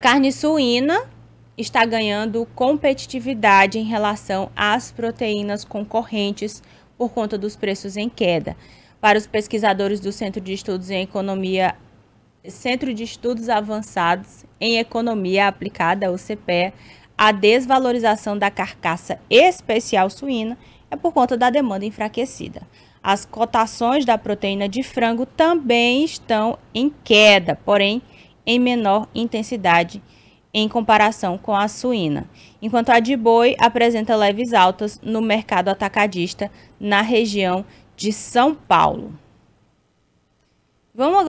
Carne suína está ganhando competitividade em relação às proteínas concorrentes por conta dos preços em queda. Para os pesquisadores do Centro de Estudos em Economia, Centro de Estudos Avançados em Economia Aplicada, o CPE, a desvalorização da carcaça especial suína é por conta da demanda enfraquecida. As cotações da proteína de frango também estão em queda, porém em menor intensidade em comparação com a suína, enquanto a de boi apresenta leves altas no mercado atacadista na região de São Paulo. Vamos